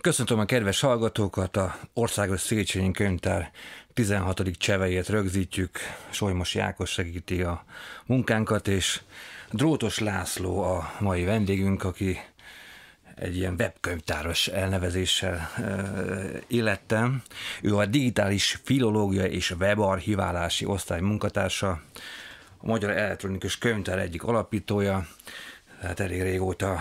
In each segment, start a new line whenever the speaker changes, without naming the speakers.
Köszöntöm a kedves hallgatókat, a Országos Széchenyi Könyvtár 16. csevejét rögzítjük, Solymos Jákos segíti a munkánkat, és Drótos László a mai vendégünk, aki egy ilyen webkönyvtáros elnevezéssel eh, illettem. Ő a digitális filológia és webarchiválási osztály munkatársa, a Magyar Elektronikus Könyvtár egyik alapítója, tehát elég régóta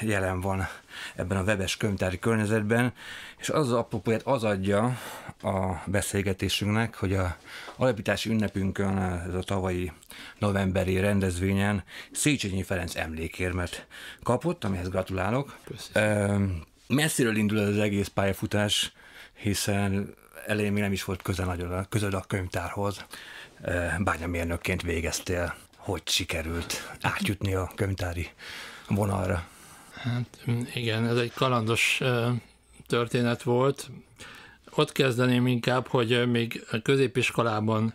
jelen van ebben a webes könyvtári környezetben, és az apropóját az adja a beszélgetésünknek, hogy a alapítási ünnepünkön, ez a tavalyi novemberi rendezvényen Széchenyi Ferenc emlékérmet kapott, amihez gratulálok. Köszönöm. Messziről indul az egész pályafutás, hiszen elején még nem is volt közel nagyon a, közöd a könyvtárhoz, bányamérnökként végeztél hogy sikerült átjutni a könyvtári vonalra? Hát
igen, ez egy kalandos történet volt. Ott kezdeném inkább, hogy még a középiskolában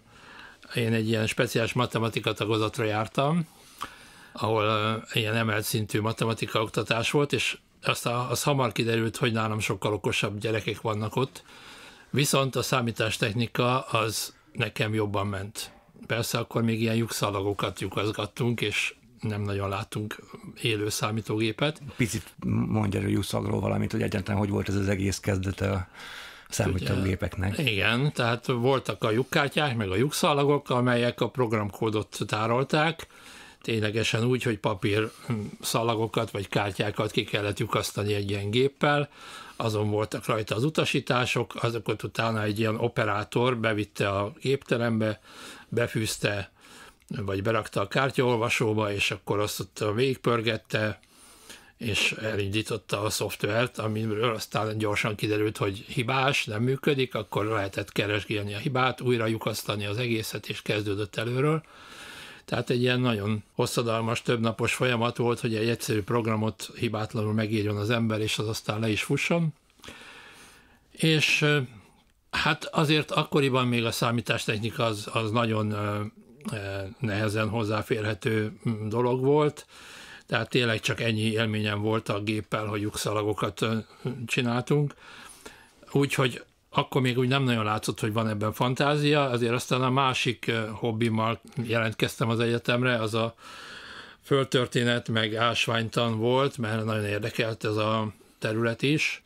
én egy ilyen speciális matematika tagozatra jártam, ahol ilyen emelt szintű matematika oktatás volt, és azt a, az hamar kiderült, hogy nálam sokkal okosabb gyerekek vannak ott, viszont a számítástechnika az nekem jobban ment persze akkor még ilyen lyukszalagokat lyukazgattunk, és nem nagyon látunk élő számítógépet.
Picit mondja a lyukszalagról valamit, hogy egyáltalán hogy volt ez az egész kezdete a számítógépeknek. Ugye,
igen, tehát voltak a lyukkártyák, meg a lyukszalagok, amelyek a programkódot tárolták, ténylegesen úgy, hogy papír szalagokat vagy kártyákat ki kellett lyukasztani egy ilyen géppel, azon voltak rajta az utasítások, azokat utána egy ilyen operátor bevitte a gépterembe, befűzte, vagy berakta a kártyaolvasóba, és akkor azt ott végigpörgette, és elindította a szoftvert, amiről aztán gyorsan kiderült, hogy hibás, nem működik, akkor lehetett keresgélni a hibát, újra lyukasztani az egészet, és kezdődött előről. Tehát egy ilyen nagyon hosszadalmas, többnapos folyamat volt, hogy egy egyszerű programot hibátlanul megírjon az ember, és az aztán le is fusson. És Hát azért akkoriban még a számítástechnika az, az nagyon nehezen hozzáférhető mm, dolog volt, tehát tényleg csak ennyi élményem volt a géppel, hogy lyukszalagokat csináltunk, úgyhogy akkor még úgy nem nagyon látszott, hogy van ebben fantázia, azért aztán a másik hobbimmal jelentkeztem az egyetemre, az a földtörténet meg ásványtan volt, mert nagyon érdekelt ez a terület is,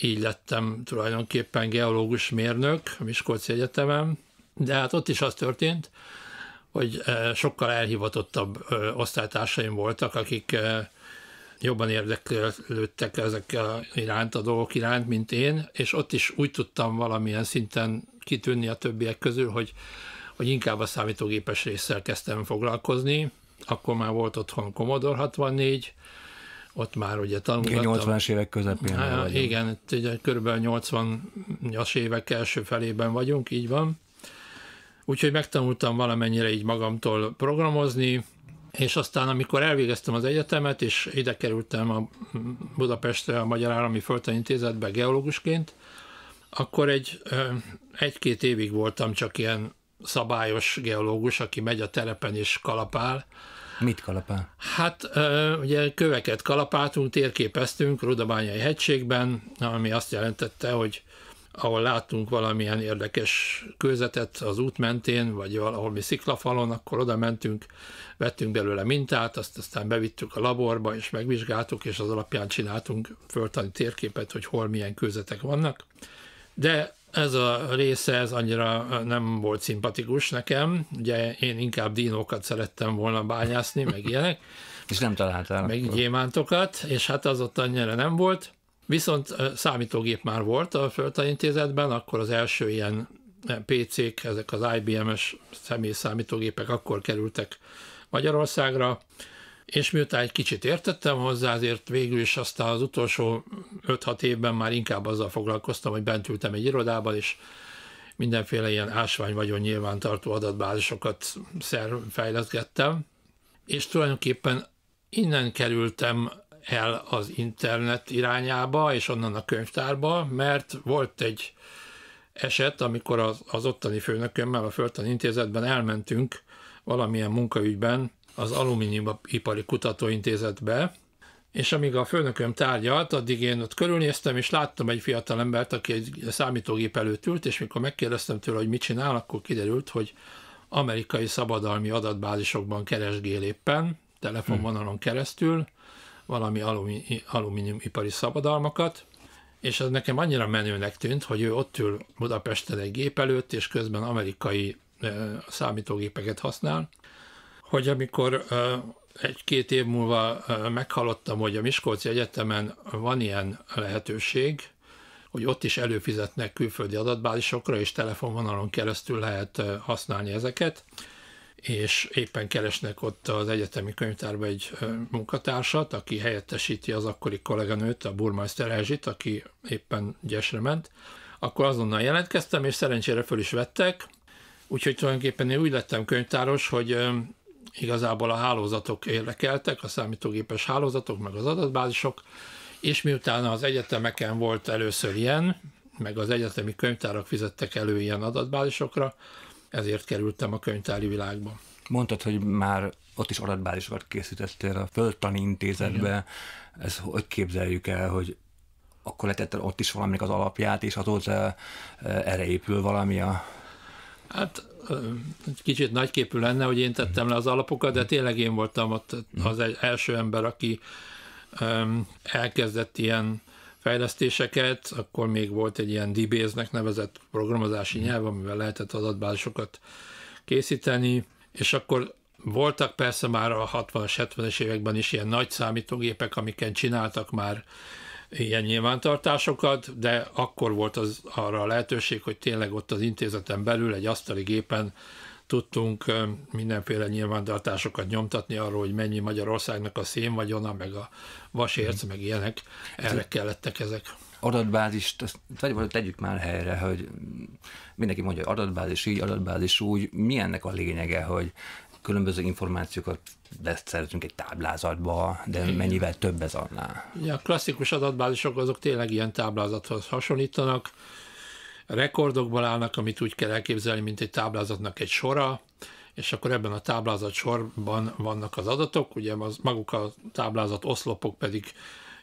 így lettem tulajdonképpen geológus mérnök a Miskolci Egyetemen, de hát ott is az történt, hogy eh, sokkal elhivatottabb eh, osztálytársaim voltak, akik eh, jobban érdeklődtek ezek iránt, a dolgok iránt, mint én, és ott is úgy tudtam valamilyen szinten kitűnni a többiek közül, hogy, hogy inkább a számítógépes résszel kezdtem foglalkozni, akkor már volt otthon Commodore 64, ott már ugye tanulgattam. 80-as évek közepén. Há, igen, ugye, körülbelül 80-as évek első felében vagyunk, így van. Úgyhogy megtanultam valamennyire így magamtól programozni, és aztán amikor elvégeztem az egyetemet, és ide kerültem a Budapestre a Magyar Állami Intézetbe geológusként, akkor egy, egy-két évig voltam csak ilyen szabályos geológus, aki megy a telepen és kalapál,
Mit kalapál?
Hát ugye köveket kalapáltunk, térképeztünk Rudabányai hegységben, ami azt jelentette, hogy ahol láttunk valamilyen érdekes kőzetet az út mentén, vagy ahol mi sziklafalon, akkor oda mentünk, vettünk belőle mintát, azt aztán bevittük a laborba, és megvizsgáltuk, és az alapján csináltunk föltani térképet, hogy hol milyen kőzetek vannak. De ez a része, ez annyira nem volt szimpatikus nekem, ugye én inkább dinókat szerettem volna bányászni, meg ilyenek. és nem találtál. Meg akkor. gyémántokat, és hát az ott annyira nem volt. Viszont számítógép már volt a intézetben, akkor az első ilyen PC-k, ezek az IBM-es személy számítógépek akkor kerültek Magyarországra, és miután egy kicsit értettem hozzá, azért végül is aztán az utolsó 5-6 évben már inkább azzal foglalkoztam, hogy bent ültem egy irodában, és mindenféle ilyen ásvány vagyon nyilvántartó adatbázisokat fejleszgettem, és tulajdonképpen innen kerültem el az internet irányába, és onnan a könyvtárba, mert volt egy eset, amikor az, az ottani főnökömmel a Földtan Intézetben elmentünk valamilyen munkaügyben az Alumíniumipari Kutatóintézetbe, és amíg a főnököm tárgyalt, addig én ott körülnéztem, és láttam egy fiatal embert, aki egy számítógép előtt ült, és mikor megkérdeztem tőle, hogy mit csinál, akkor kiderült, hogy amerikai szabadalmi adatbázisokban keresgél éppen, telefonvonalon hm. keresztül, valami alumíniumipari szabadalmakat, és ez nekem annyira menőnek tűnt, hogy ő ott ül Budapesten egy gép előtt, és közben amerikai számítógépeket használ, hogy amikor egy-két év múlva meghallottam, hogy a Miskolci Egyetemen van ilyen lehetőség, hogy ott is előfizetnek külföldi adatbázisokra, és telefonvonalon keresztül lehet használni ezeket, és éppen keresnek ott az egyetemi könyvtárban egy munkatársat, aki helyettesíti az akkori kolléganőt, a burmeister Elzsit, aki éppen gyesre ment, akkor azonnal jelentkeztem, és szerencsére föl is vettek, úgyhogy tulajdonképpen én úgy lettem könyvtáros, hogy igazából a hálózatok érdekeltek, a számítógépes hálózatok, meg az adatbázisok, és miután az egyetemeken volt először ilyen, meg az egyetemi könyvtárak fizettek elő ilyen adatbázisokra, ezért kerültem a könyvtári világba.
Mondtad, hogy már ott is adatbázisokat készítettél a Földtani Intézetbe. Igen. Ez hogy képzeljük el, hogy akkor letetted ott is valaminek az alapját, és azóta eh, erre épül valami a
Hát kicsit nagyképű lenne, hogy én tettem le az alapokat, de tényleg én voltam ott az egy első ember, aki elkezdett ilyen fejlesztéseket, akkor még volt egy ilyen dbs nek nevezett programozási nyelv, amivel lehetett adatbázisokat készíteni, és akkor voltak persze már a 60-70-es években is ilyen nagy számítógépek, amiken csináltak már ilyen nyilvántartásokat, de akkor volt az arra a lehetőség, hogy tényleg ott az intézeten belül egy asztali gépen tudtunk mindenféle nyilvántartásokat nyomtatni arról, hogy mennyi Magyarországnak a szénvagyona, meg a vasérc, hmm. meg ilyenek. Erre kellettek ezek
adatbázist, ezt valahogy tegyük már helyre, hogy mindenki mondja, hogy adatbázis így, adatbázis úgy, mi ennek a lényege, hogy különböző információkat beszerzünk egy táblázatba, de mennyivel több ez annál.
Ja, klasszikus adatbázisok azok tényleg ilyen táblázathoz hasonlítanak. Rekordokból állnak, amit úgy kell elképzelni, mint egy táblázatnak egy sora, és akkor ebben a táblázat sorban vannak az adatok, ugye az, maguk a táblázat oszlopok pedig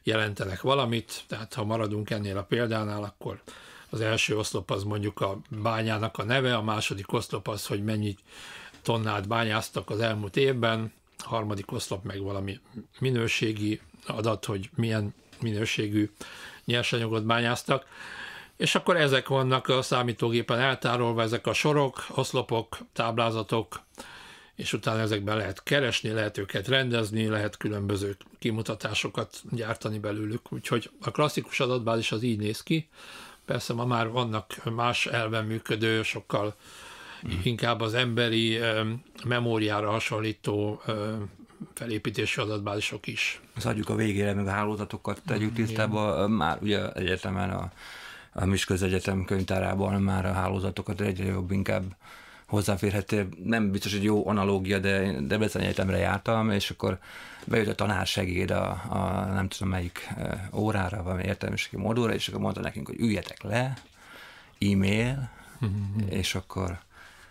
jelentenek valamit, tehát ha maradunk ennél a példánál, akkor az első oszlop az mondjuk a bányának a neve, a második oszlop az, hogy mennyit tonnát bányáztak az elmúlt évben, a harmadik oszlop meg valami minőségi adat, hogy milyen minőségű nyersanyagot bányáztak, és akkor ezek vannak a számítógépen eltárolva, ezek a sorok, oszlopok, táblázatok, és utána ezekben lehet keresni, lehet őket rendezni, lehet különböző kimutatásokat gyártani belőlük. Úgyhogy a klasszikus adatbázis az így néz ki. Persze ma már vannak más elven működő, sokkal uh inkább az emberi memóriára hasonlító felépítési adatbázisok is.
Ezt adjuk a végére, meg a hálózatokat tegyük mm-hmm. tisztába, már ugye egyetemen a, a Misköz Egyetem könyvtárában már a hálózatokat egyre jobb inkább hozzáférhető, nem biztos, hogy jó analógia, de én Debrecen Egyetemre jártam, és akkor bejött a segéd a, a nem tudom melyik órára, valami értelmiségi modóra, és akkor mondta nekünk, hogy üljetek le, e-mail, mm-hmm. és akkor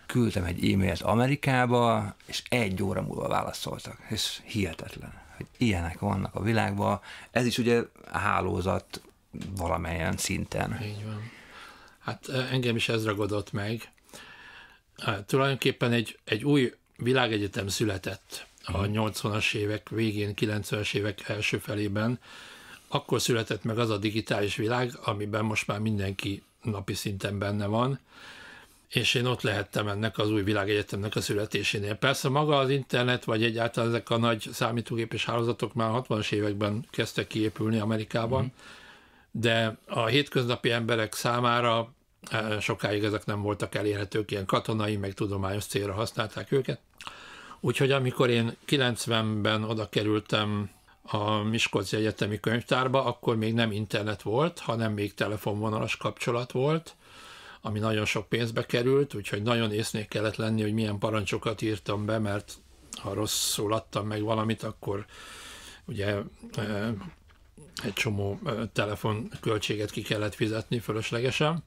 küldtem egy e-mailt Amerikába, és egy óra múlva válaszoltak. És hihetetlen, hogy ilyenek vannak a világban. Ez is ugye a hálózat valamelyen szinten.
Így van. Hát engem is ez ragadott meg. Hát, tulajdonképpen egy, egy új világegyetem született a 80-as hmm. évek végén, 90-es évek első felében. Akkor született meg az a digitális világ, amiben most már mindenki napi szinten benne van és én ott lehettem ennek az új világegyetemnek a születésénél. Persze maga az internet, vagy egyáltalán ezek a nagy számítógépes hálózatok már 60-as években kezdtek kiépülni Amerikában, mm. de a hétköznapi emberek számára eh, sokáig ezek nem voltak elérhetők, ilyen katonai, meg tudományos célra használták őket. Úgyhogy amikor én 90-ben oda kerültem a Miskolci Egyetemi Könyvtárba, akkor még nem internet volt, hanem még telefonvonalas kapcsolat volt, ami nagyon sok pénzbe került, úgyhogy nagyon észnék kellett lenni, hogy milyen parancsokat írtam be, mert ha rosszul adtam meg valamit, akkor ugye egy csomó telefonköltséget ki kellett fizetni fölöslegesen.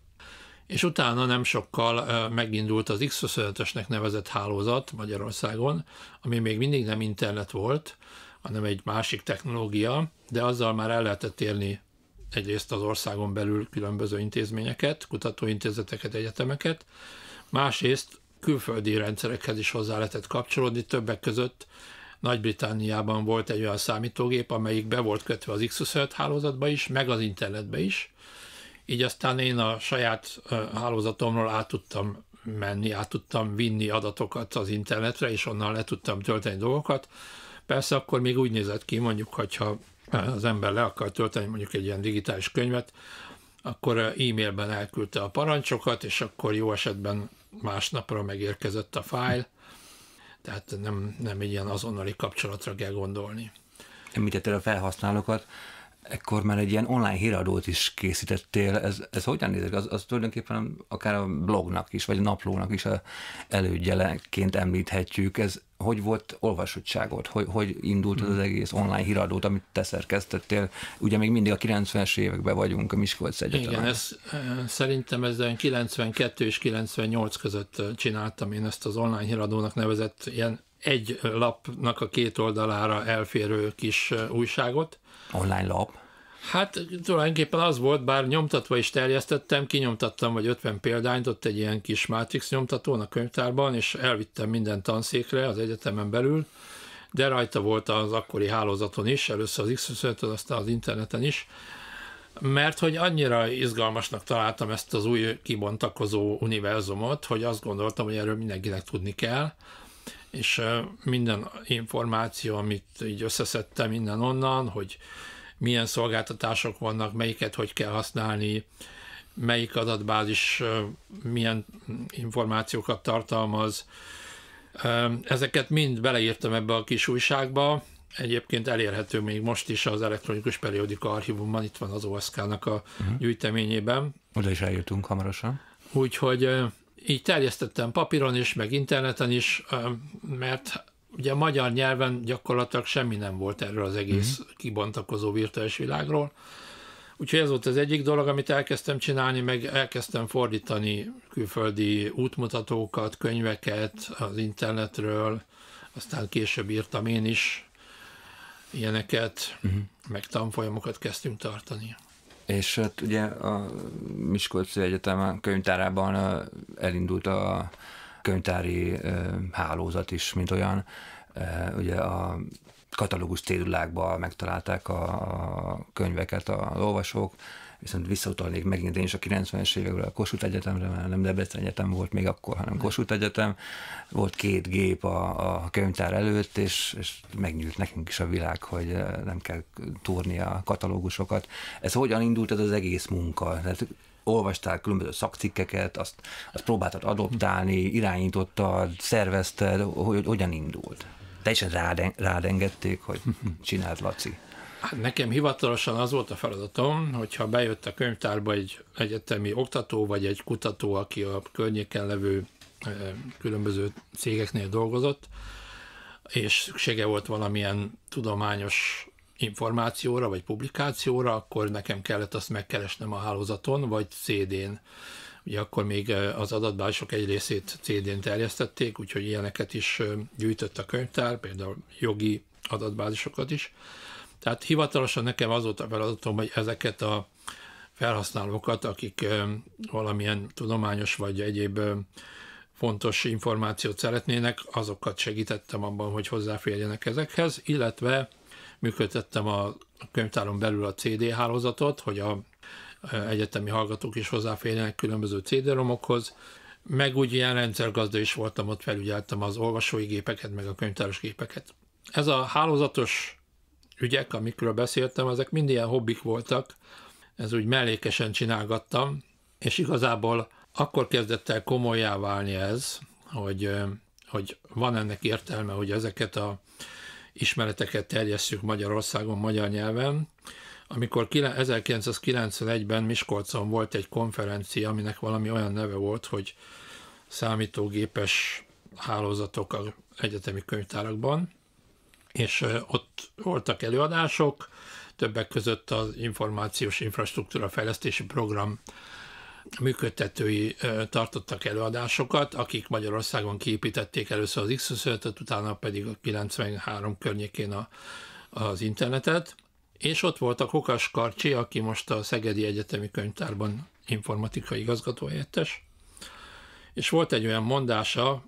És utána nem sokkal megindult az x 25 nevezett hálózat Magyarországon, ami még mindig nem internet volt, hanem egy másik technológia, de azzal már el lehetett érni egyrészt az országon belül különböző intézményeket, kutatóintézeteket, egyetemeket, másrészt külföldi rendszerekhez is hozzá lehetett kapcsolódni, többek között nagy-Britániában volt egy olyan számítógép, amelyik be volt kötve az X25 hálózatba is, meg az internetbe is, így aztán én a saját hálózatomról át tudtam menni, át tudtam vinni adatokat az internetre, és onnan le tudtam tölteni dolgokat. Persze akkor még úgy nézett ki, mondjuk, hogyha az ember le akar tölteni mondjuk egy ilyen digitális könyvet, akkor eh, e-mailben elküldte a parancsokat, és akkor jó esetben másnapra megérkezett a fájl, tehát nem, nem egy ilyen azonnali kapcsolatra kell gondolni.
Említetted a felhasználókat, ekkor már egy ilyen online híradót is készítettél. Ez, ez hogyan nézek? Az, az tulajdonképpen akár a blognak is, vagy a naplónak is a elődjeleként említhetjük. Ez hogy volt olvasottságot? Hogy, hogy indult az, az hmm. egész online híradót, amit te szerkesztettél? Ugye még mindig a 90-es években vagyunk, a Miskolc Egyetemen. Igen, ez,
szerintem ez 92 és 98 között csináltam én ezt az online híradónak nevezett ilyen egy lapnak a két oldalára elférő kis újságot. Online lap? Hát tulajdonképpen az volt, bár nyomtatva is terjesztettem, kinyomtattam vagy 50 példányt ott egy ilyen kis Matrix nyomtatón a könyvtárban, és elvittem minden tanszékre az egyetemen belül, de rajta volt az akkori hálózaton is, először az x 5 aztán az interneten is, mert hogy annyira izgalmasnak találtam ezt az új kibontakozó univerzumot, hogy azt gondoltam, hogy erről mindenkinek tudni kell, és minden információ, amit így összeszedtem innen-onnan, hogy milyen szolgáltatások vannak, melyiket hogy kell használni, melyik adatbázis milyen információkat tartalmaz. Ezeket mind beleírtam ebbe a kis újságba, egyébként elérhető még most is az elektronikus periódika archívumban, itt van az OSK-nak a uh-huh. gyűjteményében.
Oda is eljutunk hamarosan.
Úgyhogy így terjesztettem papíron is, meg interneten is, mert ugye magyar nyelven gyakorlatilag semmi nem volt erről az egész mm-hmm. kibontakozó virtuális világról. Úgyhogy ez volt az egyik dolog, amit elkezdtem csinálni, meg elkezdtem fordítani külföldi útmutatókat, könyveket az internetről, aztán később írtam én is ilyeneket, uh-huh. meg tanfolyamokat kezdtünk tartani.
És hát ugye a Miskolci Egyetemen könyvtárában elindult a könyvtári hálózat is, mint olyan. Ugye a katalógus cédulákba megtalálták a könyveket az olvasók, viszont visszautalnék megint én is a 90-es évekről a Kossuth Egyetemre, mert nem Debrecen Egyetem volt még akkor, hanem Kossuth Egyetem. Volt két gép a, a könyvtár előtt, és, és megnyílt nekünk is a világ, hogy nem kell túrni a katalógusokat. Ez hogyan indult ez az egész munka? Tehát olvastál különböző szakcikkeket, azt, azt próbáltad adoptálni, irányítottad, szervezted, hogy, hogyan indult? Teljesen ráden, rádengedték, hogy csináld, Laci.
Hát nekem hivatalosan az volt a feladatom, hogyha bejött a könyvtárba egy egyetemi oktató, vagy egy kutató, aki a környéken levő eh, különböző cégeknél dolgozott, és szüksége volt valamilyen tudományos információra vagy publikációra, akkor nekem kellett azt megkeresnem a hálózaton vagy CD-n. Ugye akkor még az adatbázisok egy részét CD-n terjesztették, úgyhogy ilyeneket is gyűjtött a könyvtár, például jogi adatbázisokat is. Tehát hivatalosan nekem az volt a feladatom, hogy ezeket a felhasználókat, akik valamilyen tudományos vagy egyéb fontos információt szeretnének, azokat segítettem abban, hogy hozzáférjenek ezekhez, illetve működtettem a könyvtáron belül a CD hálózatot, hogy a egyetemi hallgatók is hozzáférjenek különböző CD-romokhoz, meg úgy ilyen rendszergazda is voltam, ott felügyeltem az olvasói gépeket, meg a könyvtáros gépeket. Ez a hálózatos ügyek, amikről beszéltem, ezek mind ilyen hobbik voltak, ez úgy mellékesen csinálgattam, és igazából akkor kezdett el komolyá válni ez, hogy, hogy van ennek értelme, hogy ezeket a ismereteket terjesszük Magyarországon magyar nyelven. Amikor 1991-ben Miskolcon volt egy konferencia, aminek valami olyan neve volt, hogy számítógépes hálózatok az egyetemi könyvtárakban, és ott voltak előadások, többek között az információs infrastruktúra fejlesztési program működtetői tartottak előadásokat, akik Magyarországon kiépítették először az x utána pedig a 93 környékén a, az internetet, és ott volt a Kokas Karcsi, aki most a Szegedi Egyetemi Könyvtárban informatikai igazgatóhelyettes, és volt egy olyan mondása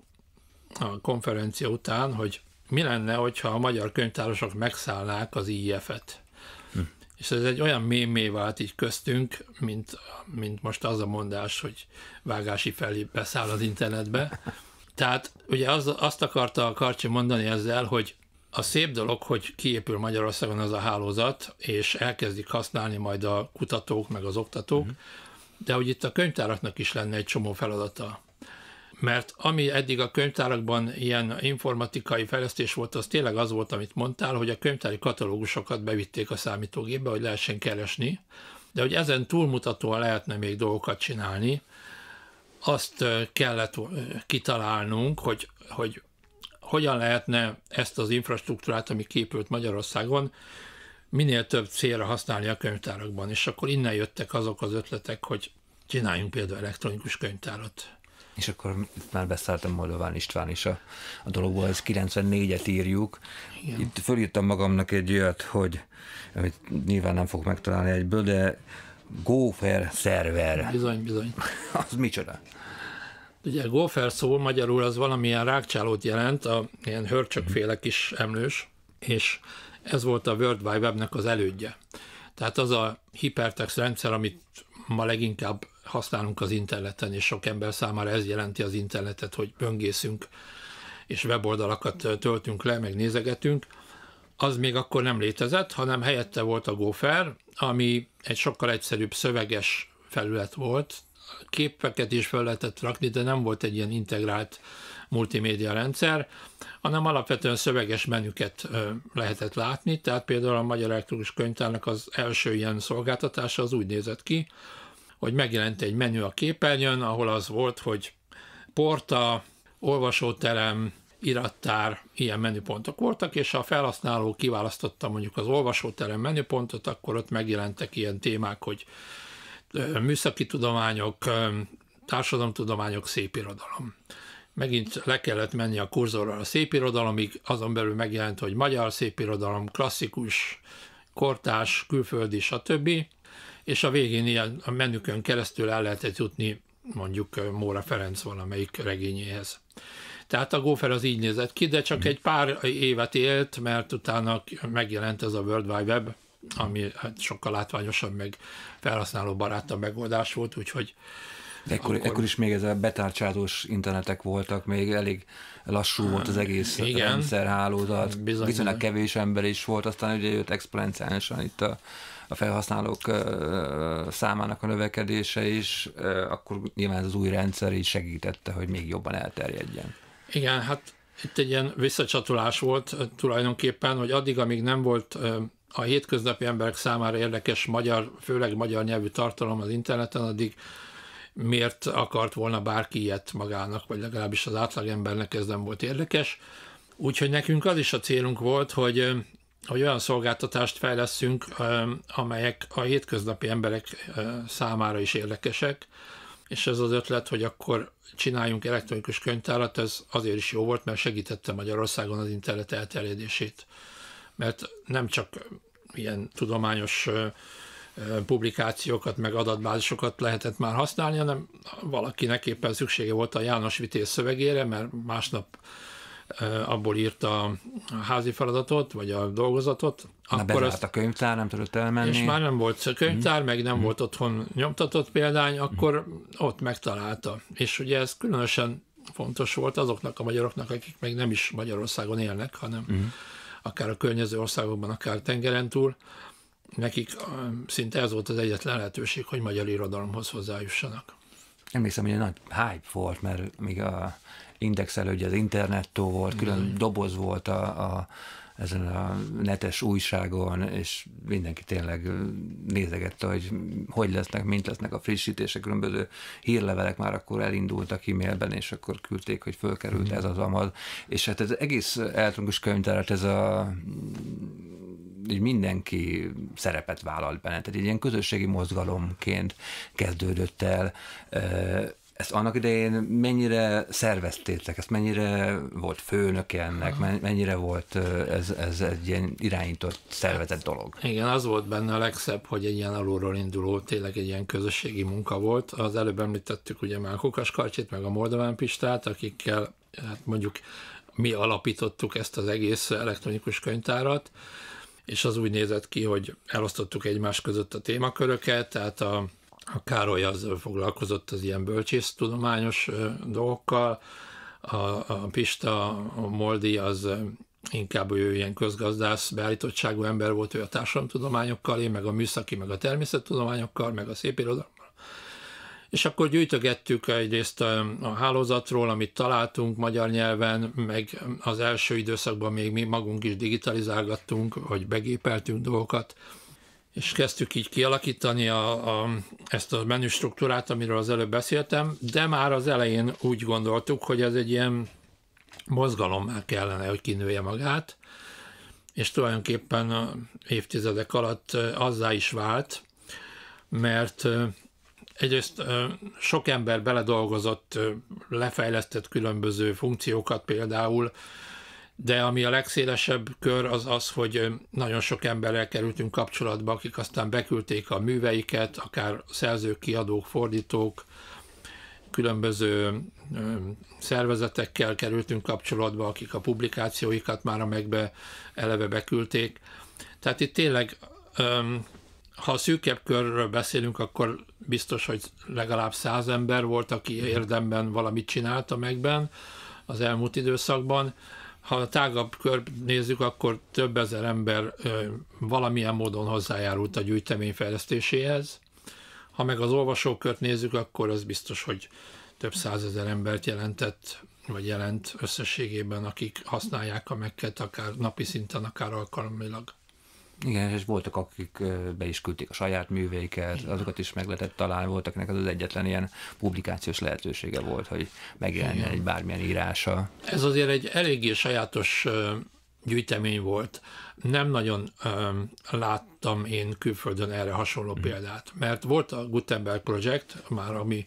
a konferencia után, hogy mi lenne, hogyha a magyar könyvtárosok megszállnák az IF-et és ez egy olyan mémé vált így köztünk, mint, mint most az a mondás, hogy vágási felé beszáll az internetbe. Tehát ugye az, azt akarta a Karcsi mondani ezzel, hogy a szép dolog, hogy kiépül Magyarországon az a hálózat, és elkezdik használni majd a kutatók, meg az oktatók, mm-hmm. de hogy itt a könyvtáraknak is lenne egy csomó feladata mert ami eddig a könyvtárakban ilyen informatikai fejlesztés volt, az tényleg az volt, amit mondtál, hogy a könyvtári katalógusokat bevitték a számítógépbe, hogy lehessen keresni, de hogy ezen túlmutatóan lehetne még dolgokat csinálni, azt kellett kitalálnunk, hogy, hogy hogyan lehetne ezt az infrastruktúrát, ami képült Magyarországon, minél több célra használni a könyvtárakban. És akkor innen jöttek azok az ötletek, hogy csináljunk például elektronikus könyvtárat
és akkor itt már beszálltam Moldován István is a, a dologból, ez 94-et írjuk. Igen. Itt fölírtam magamnak egy olyat, hogy amit nyilván nem fogok megtalálni egyből, de Gófer szerver. Bizony, bizony. az micsoda?
Ugye gófer szó magyarul az valamilyen rákcsálót jelent, a ilyen hörcsökféle kis emlős, és ez volt a World Wide Webnek az elődje. Tehát az a hipertext rendszer, amit ma leginkább használunk az interneten, és sok ember számára ez jelenti az internetet, hogy böngészünk, és weboldalakat töltünk le, meg nézegetünk, az még akkor nem létezett, hanem helyette volt a Gofer, ami egy sokkal egyszerűbb szöveges felület volt, képeket is fel lehetett rakni, de nem volt egy ilyen integrált multimédia rendszer, hanem alapvetően szöveges menüket lehetett látni, tehát például a Magyar Elektronikus Könyvtárnak az első ilyen szolgáltatása az úgy nézett ki, hogy megjelent egy menü a képernyőn, ahol az volt, hogy porta, olvasóterem, irattár, ilyen menüpontok voltak, és ha a felhasználó kiválasztotta mondjuk az olvasóterem menüpontot, akkor ott megjelentek ilyen témák, hogy műszaki tudományok, társadalomtudományok, szépirodalom. Megint le kellett menni a kurzorral a szépirodalomig, azon belül megjelent, hogy magyar szépirodalom, klasszikus, kortás, külföldi, stb és a végén ilyen a menükön keresztül el lehetett jutni mondjuk Móra Ferenc valamelyik regényéhez. Tehát a Gófer az így nézett ki, de csak mhm. egy pár évet élt, mert utána megjelent ez a World Wide Web, ami hát sokkal látványosabb, meg felhasználó
barátabb megoldás volt, úgyhogy de ekkor, akkor... ekkor is még ez a betárcsázós internetek voltak, még elég lassú volt az egész igen, bizony, viszonylag kevés ember is volt, aztán ugye jött exponenciálisan itt a a felhasználók számának a növekedése is, akkor nyilván ez az új rendszer így segítette, hogy még jobban elterjedjen.
Igen, hát itt egy ilyen visszacsatolás volt tulajdonképpen, hogy addig, amíg nem volt a hétköznapi emberek számára érdekes magyar, főleg magyar nyelvű tartalom az interneten, addig miért akart volna bárki ilyet magának, vagy legalábbis az átlagembernek ez nem volt érdekes. Úgyhogy nekünk az is a célunk volt, hogy hogy olyan szolgáltatást fejleszünk, amelyek a hétköznapi emberek számára is érdekesek, és ez az ötlet, hogy akkor csináljunk elektronikus könyvtárat, ez azért is jó volt, mert segítette Magyarországon az internet elterjedését. Mert nem csak ilyen tudományos publikációkat, meg adatbázisokat lehetett már használni, hanem valakinek éppen szüksége volt a János Vitéz szövegére, mert másnap abból írt a házi feladatot, vagy a dolgozatot. Na, akkor azt, a
könyvtár, nem tudott elmenni.
És már nem volt könyvtár, mm. meg nem mm. volt otthon nyomtatott példány, akkor mm. ott megtalálta. És ugye ez különösen fontos volt azoknak a magyaroknak, akik még nem is Magyarországon élnek, hanem mm. akár a környező országokban, akár tengeren túl, nekik szinte ez volt az egyetlen lehetőség, hogy magyar irodalomhoz hozzájussanak.
Emlékszem, hogy egy nagy hype volt, mert még a Index hogy az internettó volt, külön mm. doboz volt a, a ezen a netes újságon, és mindenki tényleg nézegette, hogy hogy lesznek, mint lesznek a frissítések, különböző hírlevelek már akkor elindultak e-mailben, és akkor küldték, hogy fölkerült mm. ez az amaz. És hát ez egész elektronikus könyvtárat, hát ez a hogy mindenki szerepet vállalt benne. Tehát egy ilyen közösségi mozgalomként kezdődött el ezt annak idején mennyire szerveztétek, ezt mennyire volt főnök ennek, mennyire volt ez, ez egy ilyen irányított, szervezett dolog?
Igen, az volt benne a legszebb, hogy egy ilyen alulról induló, tényleg egy ilyen közösségi munka volt. Az előbb említettük ugye már Kukas Karcsit, meg a Moldován Pistát, akikkel hát mondjuk mi alapítottuk ezt az egész elektronikus könyvtárat, és az úgy nézett ki, hogy elosztottuk egymás között a témaköröket, tehát a a Károly azzal foglalkozott az ilyen bölcsésztudományos dolgokkal, a, a Pista, a Moldi az inkább ő ilyen közgazdász beállítottságú ember volt, ő a társadalomtudományokkal, én meg a műszaki, meg a természettudományokkal, meg a szépirodalommal. És akkor gyűjtögettük egyrészt a, a hálózatról, amit találtunk magyar nyelven, meg az első időszakban még mi magunk is digitalizálgattunk, vagy begépeltünk dolgokat, és kezdtük így kialakítani a, a, ezt a menü struktúrát, amiről az előbb beszéltem, de már az elején úgy gondoltuk, hogy ez egy ilyen mozgalom már kellene, hogy kinője magát, és tulajdonképpen a évtizedek alatt azzá is vált, mert egyrészt sok ember beledolgozott, lefejlesztett különböző funkciókat például, de ami a legszélesebb kör az az, hogy nagyon sok emberrel kerültünk kapcsolatba, akik aztán beküldték a műveiket, akár szerzők, kiadók, fordítók, különböző szervezetekkel kerültünk kapcsolatba, akik a publikációikat már a megbe eleve beküldték. Tehát itt tényleg, ha szűkebb körről beszélünk, akkor biztos, hogy legalább száz ember volt, aki érdemben valamit csinált a megben az elmúlt időszakban ha a tágabb kör nézzük, akkor több ezer ember valamilyen módon hozzájárult a gyűjtemény fejlesztéséhez. Ha meg az olvasókört nézzük, akkor az biztos, hogy több százezer embert jelentett, vagy jelent összességében, akik használják a megket, akár napi szinten, akár alkalmilag.
Igen, és voltak, akik be is küldték a saját műveiket, Igen. azokat is meg lehetett találni, voltak, ez az egyetlen ilyen publikációs lehetősége volt, hogy megjelenjen egy bármilyen írása.
Ez azért egy eléggé sajátos gyűjtemény volt. Nem nagyon láttam én külföldön erre hasonló mm. példát, mert volt a Gutenberg Project, már ami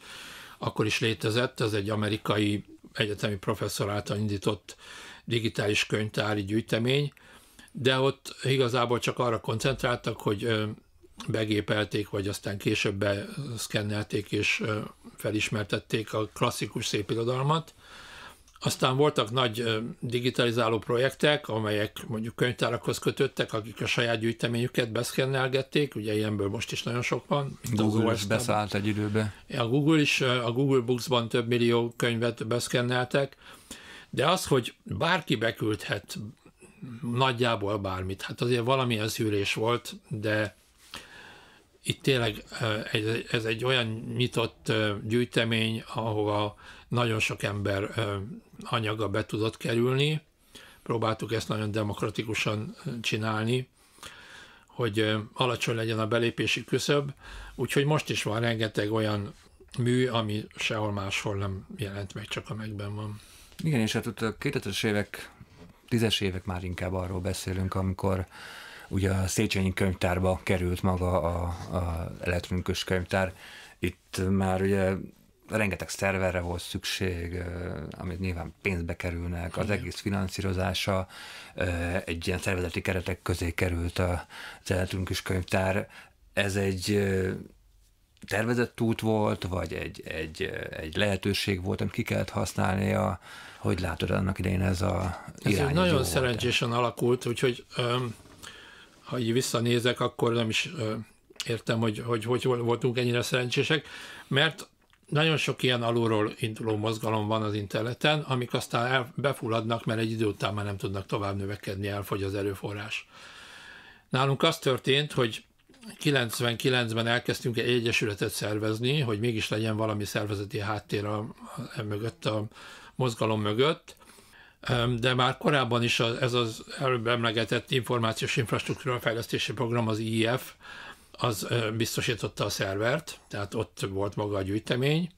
akkor is létezett, ez egy amerikai egyetemi professzor által indított digitális könyvtári gyűjtemény, de ott igazából csak arra koncentráltak, hogy begépelték, vagy aztán később szkennelték és felismertették a klasszikus szépirodalmat. Aztán voltak nagy digitalizáló projektek, amelyek mondjuk könyvtárakhoz kötöttek, akik a saját gyűjteményüket beszkennelgették, ugye ilyenből most is nagyon sok van. Google is beszállt egy időbe. A Google is, a Google Books-ban több millió könyvet beszkenneltek, de az, hogy bárki beküldhet nagyjából bármit. Hát azért valamilyen szűrés volt, de itt tényleg ez egy olyan nyitott gyűjtemény, ahova nagyon sok ember anyaga be tudott kerülni. Próbáltuk ezt nagyon demokratikusan csinálni, hogy alacsony legyen a belépési küszöb, úgyhogy most is van rengeteg olyan mű, ami sehol máshol nem jelent meg, csak a megben van.
Igen, és hát ott a 2000-es évek tízes évek már inkább arról beszélünk, amikor ugye a Széchenyi könyvtárba került maga a, a elektronikus könyvtár. Itt már ugye rengeteg szerverre volt szükség, amit nyilván pénzbe kerülnek, az egész finanszírozása egy ilyen szervezeti keretek közé került az elektronikus könyvtár. Ez egy tervezett út volt, vagy egy, egy, egy lehetőség volt, amit ki kellett használnia hogy látod annak idején ez a irány? Ez nagyon
szerencsésen volt-e? alakult, úgyhogy ha így visszanézek, akkor nem is értem, hogy, hogy hogy voltunk ennyire szerencsések, mert nagyon sok ilyen alulról induló mozgalom van az interneten, amik aztán el, befulladnak, mert egy idő után már nem tudnak tovább növekedni, elfogy az erőforrás. Nálunk az történt, hogy 99-ben elkezdtünk egy egyesületet szervezni, hogy mégis legyen valami szervezeti háttér a, a mögött a, mozgalom mögött, de már korábban is ez az előbb emlegetett információs infrastruktúra fejlesztési program, az IF, e az biztosította a szervert, tehát ott volt maga a gyűjtemény.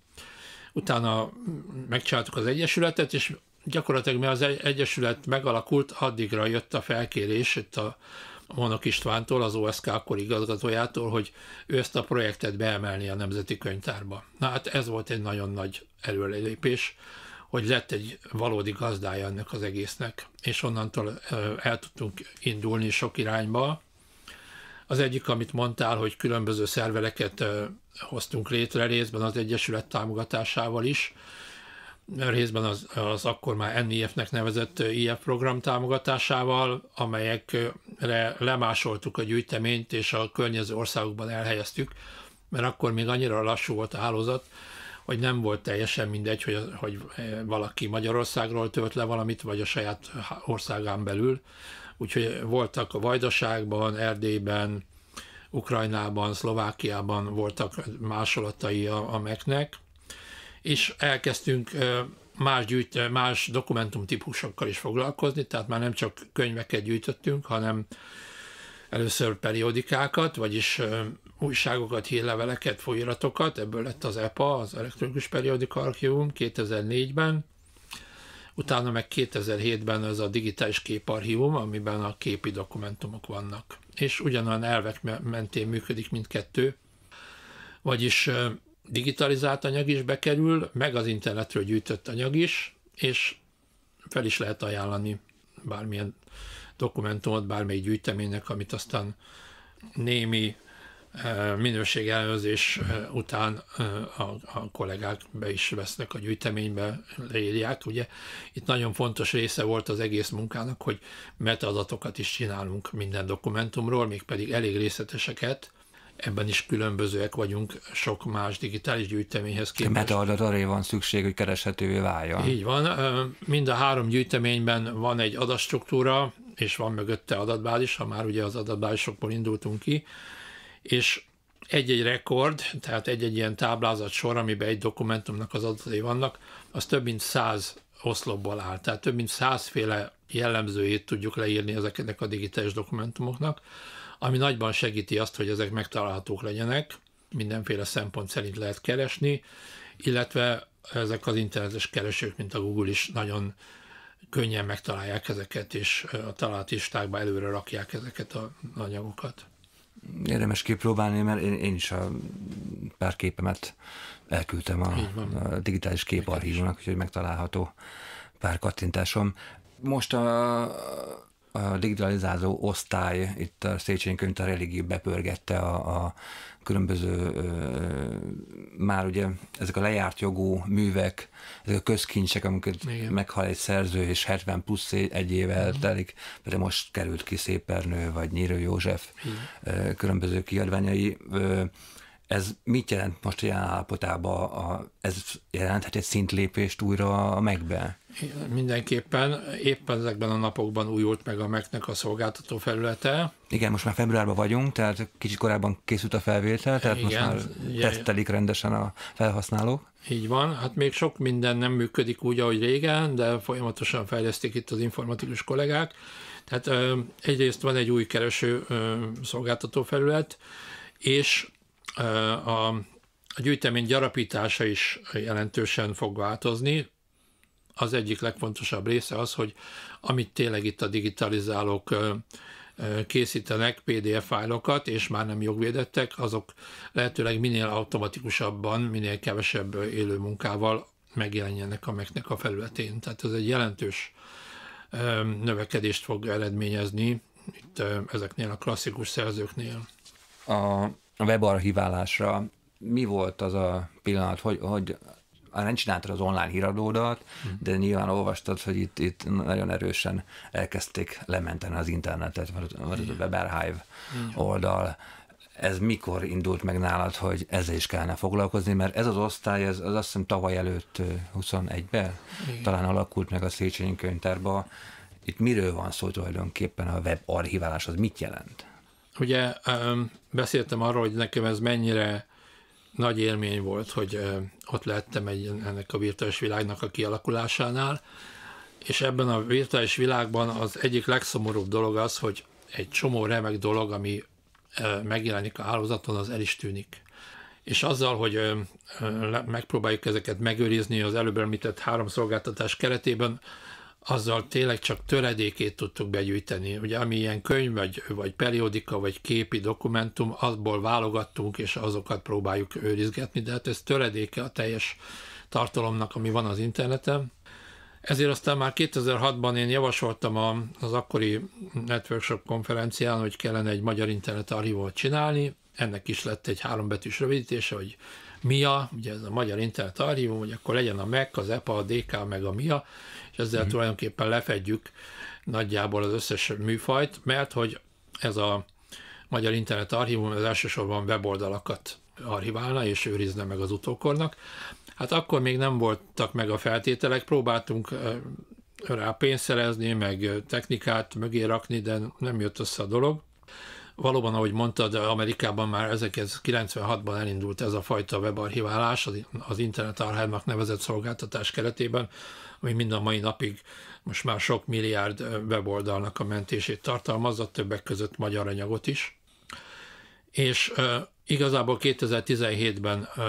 Utána mm, megcsináltuk az Egyesületet, és gyakorlatilag mi az Egyesület megalakult, addigra jött a felkérés itt a Monok Istvántól, az OSK akkor igazgatójától, hogy ő ezt a projektet beemelni a Nemzeti Könyvtárba. Na hát ez volt egy nagyon nagy előrelépés hogy lett egy valódi gazdája ennek az egésznek, és onnantól el tudtunk indulni sok irányba. Az egyik, amit mondtál, hogy különböző szerveleket hoztunk létre részben az Egyesület támogatásával is, részben az, az akkor már NIF-nek nevezett IF program támogatásával, amelyekre lemásoltuk a gyűjteményt és a környező országokban elhelyeztük, mert akkor még annyira lassú volt a hálózat, hogy nem volt teljesen mindegy, hogy, hogy eh, valaki Magyarországról tölt le valamit, vagy a saját országán belül. Úgyhogy voltak a Vajdaságban, Erdélyben, Ukrajnában, Szlovákiában voltak másolatai a, a meknek, és elkezdtünk eh, más, gyűjt, más dokumentumtípusokkal is foglalkozni, tehát már nem csak könyveket gyűjtöttünk, hanem először periodikákat, vagyis eh, újságokat, hírleveleket, folyiratokat, ebből lett az EPA, az Elektronikus Periodika Archívum 2004-ben, utána meg 2007-ben ez a digitális képarchívum, amiben a képi dokumentumok vannak. És ugyanolyan elvek mentén működik mindkettő, vagyis digitalizált anyag is bekerül, meg az internetről gyűjtött anyag is, és fel is lehet ajánlani bármilyen dokumentumot, bármely gyűjteménynek, amit aztán némi minőség ellenőrzés után a, a kollégák be is vesznek a gyűjteménybe, leírják. Ugye itt nagyon fontos része volt az egész munkának, hogy metaadatokat is csinálunk minden dokumentumról, mégpedig elég részleteseket, ebben is különbözőek vagyunk sok más digitális gyűjteményhez képest. Metaadat
arra van szükség, hogy kereshetővé váljon. Így van.
Mind a három gyűjteményben van egy adatstruktúra, és van mögötte adatbázis, ha már ugye az adatbázisokból indultunk ki, és egy-egy rekord, tehát egy-egy ilyen táblázat sor, amiben egy dokumentumnak az adatai vannak, az több mint száz oszlopból áll. Tehát több mint százféle jellemzőjét tudjuk leírni ezeknek a digitális dokumentumoknak, ami nagyban segíti azt, hogy ezek megtalálhatók legyenek, mindenféle szempont szerint lehet keresni, illetve ezek az internetes keresők, mint a Google is nagyon könnyen megtalálják ezeket, és a találatistákba előre rakják ezeket a anyagokat
érdemes kipróbálni, mert én, én is a pár képemet elküldtem a, a digitális képarchívumnak, úgyhogy megtalálható pár kattintásom. Most a, a digitalizáló osztály itt a Széchenyi Könyvtár eléggé bepörgette a, a különböző már ugye ezek a lejárt jogú művek, ezek a közkincsek, amiket Igen. meghal egy szerző, és 70 plusz egy éve eltelik, mhm. de most került ki Szépernő, vagy Nyírő József Igen. különböző kiadványai, ez mit jelent most ilyen állapotában? A, ez jelenthet egy szintlépést újra a megbe?
Mindenképpen éppen ezekben a napokban újult meg a megnek a szolgáltató
felülete. Igen, most már februárban vagyunk, tehát kicsit korábban készült a felvétel, tehát Igen, most már tesztelik rendesen a felhasználók.
Így van, hát még sok minden nem működik úgy, ahogy régen, de folyamatosan fejlesztik itt az informatikus kollégák. Tehát egyrészt van egy új kereső szolgáltató felület, és a, a gyűjtemény gyarapítása is jelentősen fog változni. Az egyik legfontosabb része az, hogy amit tényleg itt a digitalizálók készítenek PDF fájlokat, és már nem jogvédettek, azok lehetőleg minél automatikusabban, minél kevesebb élő munkával megjelenjenek a megnek a felületén. Tehát ez egy jelentős növekedést fog eredményezni itt ezeknél a klasszikus szerzőknél.
A a webarchiválásra mi volt az a pillanat, hogy, hogy nem csináltad az online híradódat, hm. de nyilván olvastad, hogy itt, itt nagyon erősen elkezdték lementeni az internetet, vagy a Weberhive oldal. Ez mikor indult meg nálad, hogy ezzel is kellene foglalkozni? Mert ez az osztály, ez az azt hiszem tavaly előtt 21-ben talán alakult meg a Széchenyi könyvtárba. Itt miről van szó tulajdonképpen a web archiválás, az mit jelent?
ugye beszéltem arról, hogy nekem ez mennyire nagy élmény volt, hogy ott lettem egy, ennek a virtuális világnak a kialakulásánál, és ebben a virtuális világban az egyik legszomorúbb dolog az, hogy egy csomó remek dolog, ami megjelenik a hálózaton, az el is tűnik. És azzal, hogy megpróbáljuk ezeket megőrizni az előbb említett három szolgáltatás keretében, azzal tényleg csak töredékét tudtuk begyűjteni. Ugye ami ilyen könyv, vagy, vagy periódika, vagy képi dokumentum, abból válogattunk, és azokat próbáljuk őrizgetni, de hát ez töredéke a teljes tartalomnak, ami van az interneten. Ezért aztán már 2006-ban én javasoltam az akkori Shop konferencián, hogy kellene egy magyar internet archívot csinálni. Ennek is lett egy hárombetűs rövidítése, hogy MIA, ugye ez a Magyar Internet Archívum, hogy akkor legyen a MEC, az EPA, a DK, meg a MIA, ezzel mm tulajdonképpen lefedjük nagyjából az összes műfajt, mert hogy ez a Magyar Internet Archívum az elsősorban weboldalakat archiválna és őrizne meg az utókornak. Hát akkor még nem voltak meg a feltételek, próbáltunk rá pénzt szerezni, meg technikát mögé rakni, de nem jött össze a dolog valóban, ahogy mondtad, Amerikában már 1996-ban elindult ez a fajta webarchiválás az Internet Archive-nak nevezett szolgáltatás keretében, ami mind a mai napig most már sok milliárd weboldalnak a mentését tartalmazza, többek között magyar anyagot is. És e, igazából 2017-ben, e,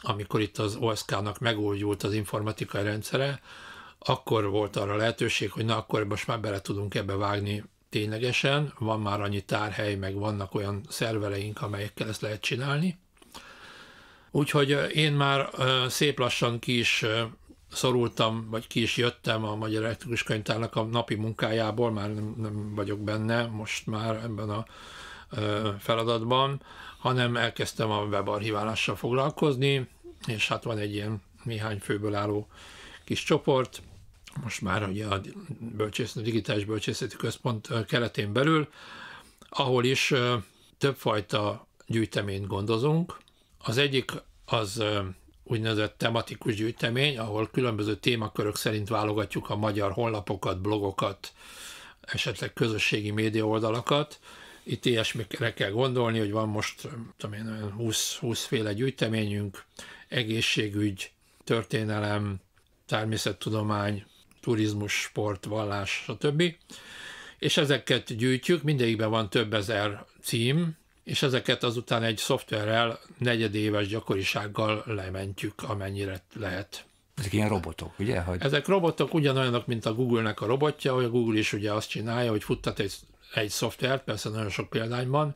amikor itt az OSK-nak megújult az informatikai rendszere, akkor volt arra lehetőség, hogy na akkor most már bele tudunk ebbe vágni ténylegesen, van már annyi tárhely, meg vannak olyan szervereink, amelyekkel ezt lehet csinálni. Úgyhogy én már szép lassan ki is szorultam, vagy ki is jöttem a Magyar Elektrikus Könyvtárnak a napi munkájából, már nem, nem vagyok benne most már ebben a feladatban, hanem elkezdtem a webarchiválással foglalkozni, és hát van egy ilyen néhány főből álló kis csoport, most már ugye a bölcsész, a digitális bölcsészeti központ keletén belül, ahol is többfajta gyűjteményt gondozunk. Az egyik az úgynevezett tematikus gyűjtemény, ahol különböző témakörök szerint válogatjuk a magyar honlapokat, blogokat, esetleg közösségi média oldalakat. Itt ilyesmire kell gondolni, hogy van most tudom én, 20, 20 féle gyűjteményünk, egészségügy, történelem, természettudomány, turizmus, sport, vallás, stb. És ezeket gyűjtjük, mindegyikben van több ezer cím, és ezeket azután egy szoftverrel negyedéves gyakorisággal lementjük, amennyire lehet.
Ezek ilyen robotok, ugye? Hogy... Ezek
robotok ugyanolyanok, mint a Google-nek a robotja, hogy a Google is ugye azt csinálja, hogy futtat egy, egy szoftvert, persze nagyon sok példány van,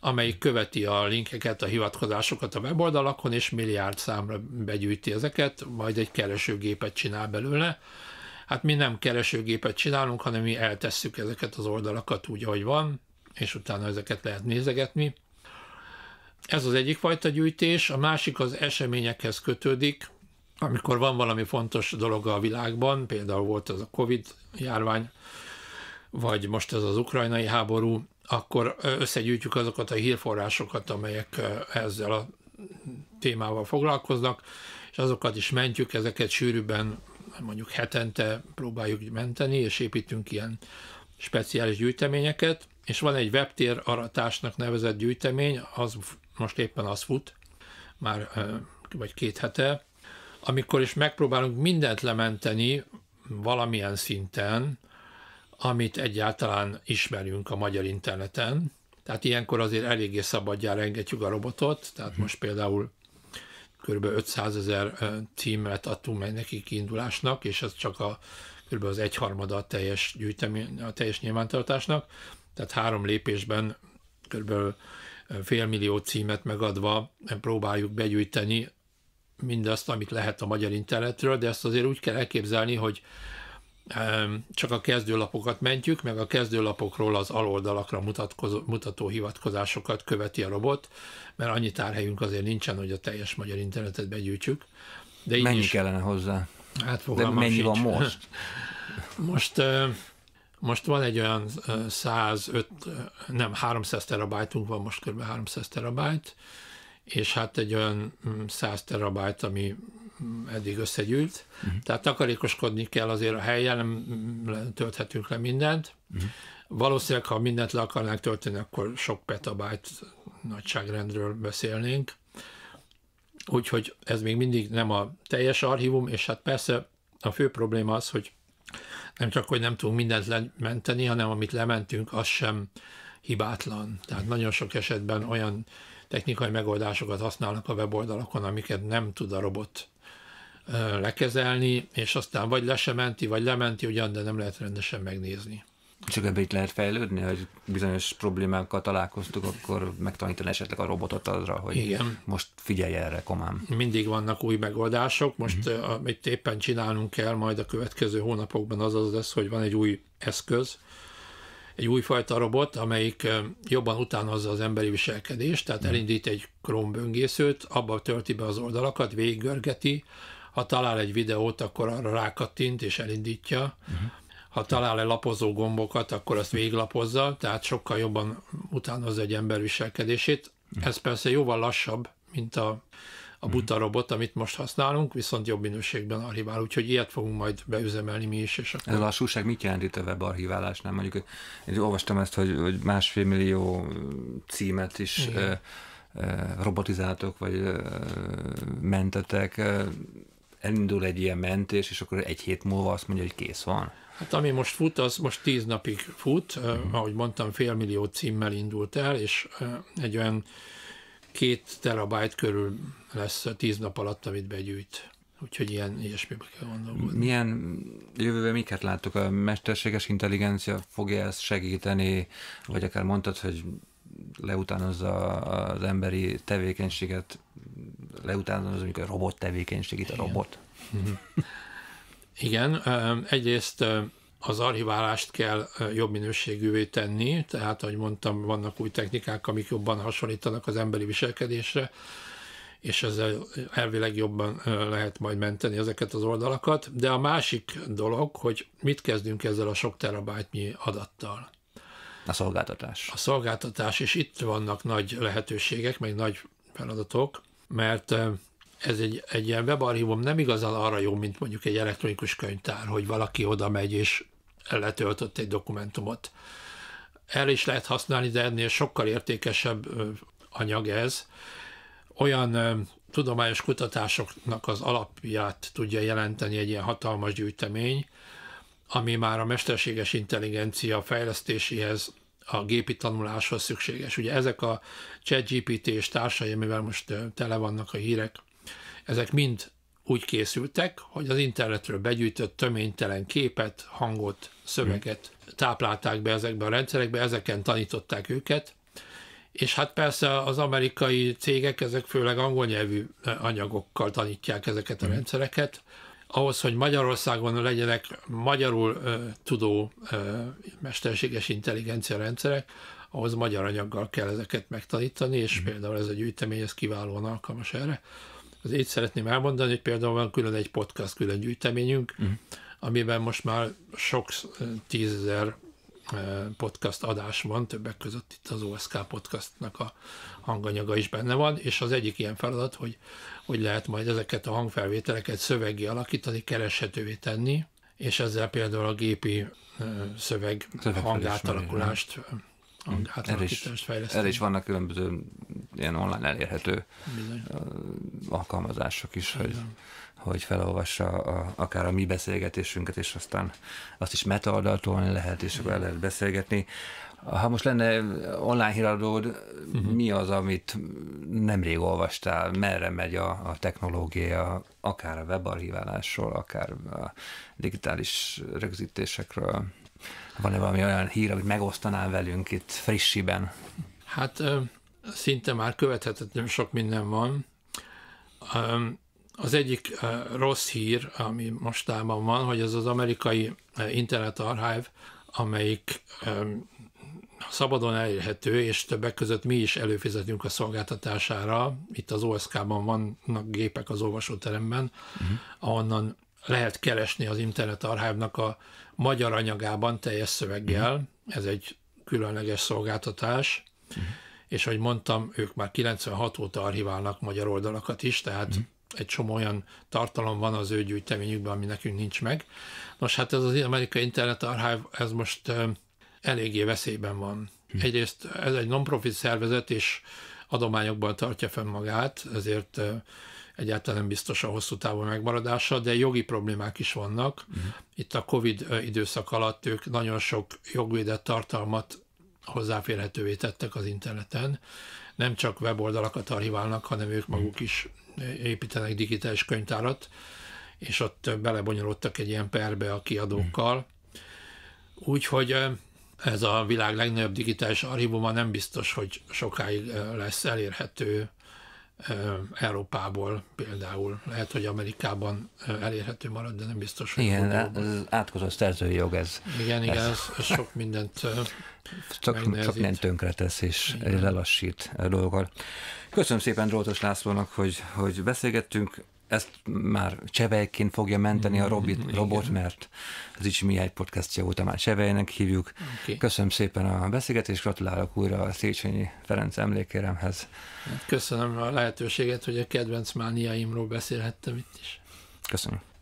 amelyik követi a linkeket, a hivatkozásokat a weboldalakon, és milliárd számra begyűjti ezeket, majd egy keresőgépet csinál belőle, hát mi nem keresőgépet csinálunk, hanem mi eltesszük ezeket az oldalakat úgy, ahogy van, és utána ezeket lehet nézegetni. Ez az egyik fajta gyűjtés, a másik az eseményekhez kötődik, amikor van valami fontos dolog a világban, például volt ez a Covid járvány, vagy most ez az ukrajnai háború, akkor összegyűjtjük azokat a hírforrásokat, amelyek ezzel a témával foglalkoznak, és azokat is mentjük, ezeket sűrűbben mondjuk hetente próbáljuk menteni, és építünk ilyen speciális gyűjteményeket, és van egy webtér aratásnak nevezett gyűjtemény, az most éppen az fut, már vagy két hete, amikor is megpróbálunk mindent lementeni valamilyen szinten, amit egyáltalán ismerünk a magyar interneten. Tehát ilyenkor azért eléggé szabadjára engedjük a robotot, tehát mhm. most például kb. 500 ezer címet adtunk meg neki kiindulásnak, és ez csak a kb. az egyharmada a teljes, gyűjtemény, a teljes nyilvántartásnak, tehát három lépésben kb. félmillió címet megadva próbáljuk begyűjteni mindazt, amit lehet a magyar internetről, de ezt azért úgy kell elképzelni, hogy csak a kezdőlapokat mentjük, meg a kezdőlapokról az aloldalakra mutató hivatkozásokat követi a robot, mert annyi tárhelyünk azért nincsen, hogy a teljes magyar internetet begyűjtjük. De így mennyi is,
kellene hozzá? Hát De mennyi van most?
Most, most van egy olyan 105, nem, 300 terabájtunk van most kb. 300 terabájt, és hát egy olyan 100 mm, terabájt, ami eddig összegyűlt. Uh-huh. Tehát takarékoskodni kell azért a helyen, nem tölthetünk le mindent. Uh-huh. Valószínűleg, ha mindent le akarnánk tölteni, akkor sok petabájt nagyságrendről beszélnénk. Úgyhogy ez még mindig nem a teljes archívum, és hát persze a fő probléma az, hogy nem csak, hogy nem tudunk mindent lementeni, hanem amit lementünk, az sem hibátlan. Tehát nagyon sok esetben olyan technikai megoldásokat használnak a weboldalakon, amiket nem tud a robot lekezelni, és aztán vagy lesementi, vagy lementi ugyan, de nem lehet rendesen megnézni.
Csak ebbe itt lehet fejlődni, hogy bizonyos problémákkal találkoztuk, akkor megtanítani esetleg a robotot arra, hogy Igen. most figyelj erre, komám.
Mindig vannak új megoldások, most uh-huh. amit éppen csinálnunk kell majd a következő hónapokban az az lesz, hogy van egy új eszköz, egy újfajta robot, amelyik jobban utánozza az emberi viselkedést, tehát uh-huh. elindít egy Chrome böngészőt, abba tölti be az oldalakat, végiggörgeti, ha talál egy videót, akkor arra rákattint és elindítja. Uh-huh. Ha talál egy lapozó gombokat, akkor azt véglapozza, tehát sokkal jobban utánoz egy ember viselkedését. Uh-huh. Ez persze jóval lassabb, mint a, a mhm. buta uh-huh. robot, amit most használunk, viszont jobb minőségben archivál, úgyhogy ilyet fogunk majd beüzemelni mi is. És akkor... Ez a
lassúság mit jelent itt a archiválásnál? Mondjuk én olvastam ezt, hogy, hogy másfél millió címet is Igen. robotizáltok, vagy mentetek elindul egy ilyen mentés, és akkor egy hét múlva azt mondja, hogy kész van?
Hát ami most fut, az most tíz napig fut, mm. ahogy mondtam, félmillió címmel indult el, és egy olyan két terabyte körül lesz tíz nap alatt, amit begyűjt. Úgyhogy ilyen ilyesmibe kell gondolkodni.
Milyen jövőben miket láttok? A mesterséges intelligencia fogja ezt segíteni, vagy akár mondtad, hogy leutánozza az emberi tevékenységet, az mondjuk a robot itt a robot.
Igen, egyrészt az archiválást kell jobb minőségűvé tenni, tehát ahogy mondtam, vannak új technikák, amik jobban hasonlítanak az emberi viselkedésre, és ezzel elvileg jobban lehet majd menteni ezeket az oldalakat. De a másik dolog, hogy mit kezdünk ezzel a sok terabájtnyi adattal.
A szolgáltatás.
A szolgáltatás, és itt vannak nagy lehetőségek, meg nagy feladatok mert ez egy, egy ilyen webarchívum nem igazán arra jó, mint mondjuk egy elektronikus könyvtár, hogy valaki oda megy és letöltött egy dokumentumot. El is lehet használni, de ennél sokkal értékesebb anyag ez. Olyan tudományos kutatásoknak az alapját tudja jelenteni egy ilyen hatalmas gyűjtemény, ami már a mesterséges intelligencia fejlesztéséhez a gépi tanuláshoz szükséges. Ugye ezek a ChatGPT és társai, amivel most tele vannak a hírek, ezek mind úgy készültek, hogy az internetről begyűjtött töménytelen képet, hangot, szöveget táplálták be ezekbe a rendszerekbe, ezeken tanították őket, és hát persze az amerikai cégek, ezek főleg angol nyelvű anyagokkal tanítják ezeket a mhm. rendszereket, ahhoz, hogy Magyarországon legyenek magyarul ö, tudó ö, mesterséges intelligencia rendszerek, ahhoz magyar anyaggal kell ezeket megtanítani, és mm. például ez a gyűjtemény, ez kiválóan alkalmas erre. Azért szeretném elmondani, hogy például van külön egy podcast, külön gyűjteményünk, mm. amiben most már sok tízezer podcast adás van, többek között itt az OSK podcastnak a hanganyaga is benne van, és az egyik ilyen feladat, hogy hogy lehet majd ezeket a hangfelvételeket szövegi alakítani, kereshetővé tenni, és ezzel például a gépi szöveg hangátalakulást hangátalakítást fejleszteni. Erre is
vannak különböző ilyen online elérhető Bizony. alkalmazások is, Bizony. hogy hogy felolvassa a, akár a mi beszélgetésünket, és aztán azt is metaadaltolni lehet, és akkor el lehet beszélgetni. Ha most lenne online híradód, uh-huh. mi az, amit nemrég olvastál, merre megy a, a technológia, akár a webarchiválásról, akár a digitális rögzítésekről? Van-e valami olyan hír, amit megosztanál velünk itt frissiben?
Hát szinte már követhetetlen sok minden van. Az egyik rossz hír, ami mostában van, hogy ez az amerikai Internet Archive, amelyik szabadon elérhető, és többek között mi is előfizetünk a szolgáltatására. Itt az OSK-ban vannak gépek az olvasóteremben, uh-huh. ahonnan lehet keresni az Internet archive a magyar anyagában teljes szöveggel. Uh-huh. Ez egy különleges szolgáltatás. Uh-huh. És ahogy mondtam, ők már 96 óta archiválnak magyar oldalakat is, tehát uh-huh egy csomó olyan tartalom van az ő gyűjteményükben, ami nekünk nincs meg. Nos, hát ez az Amerikai Internet Archive, ez most eléggé veszélyben van. Hm. Egyrészt ez egy non-profit szervezet, és adományokban tartja fenn magát, ezért egyáltalán nem biztos a hosszú távon megmaradása, de jogi problémák is vannak. Hm. Itt a COVID időszak alatt ők nagyon sok jogvédett tartalmat hozzáférhetővé tettek az interneten. Nem csak weboldalakat archiválnak, hanem ők hm. maguk is építenek digitális könyvtárat, és ott belebonyolódtak egy ilyen perbe a kiadókkal. Hm. Úgyhogy ez a világ legnagyobb digitális archívuma nem biztos, hogy sokáig lesz elérhető Európából például. Lehet, hogy Amerikában elérhető marad, de nem biztos, hogy Igen,
az átkozott szerzői jog ez. Igen, igen, ez, ez sok
mindent csak, csak nem
tönkretesz és igen. lelassít dolgokat. Köszönöm szépen Drótos Lászlónak, hogy, hogy beszélgettünk ezt már Csevejként fogja menteni a mm, Robit, Robot, mert az Icsi Mihály podcastja óta már Csevejnek hívjuk. Okay. Köszönöm szépen a beszélgetést, gratulálok újra a Széchenyi Ferenc emlékéremhez.
Köszönöm a lehetőséget,
hogy a kedvenc
mániaimról beszélhettem itt is.
Köszönöm.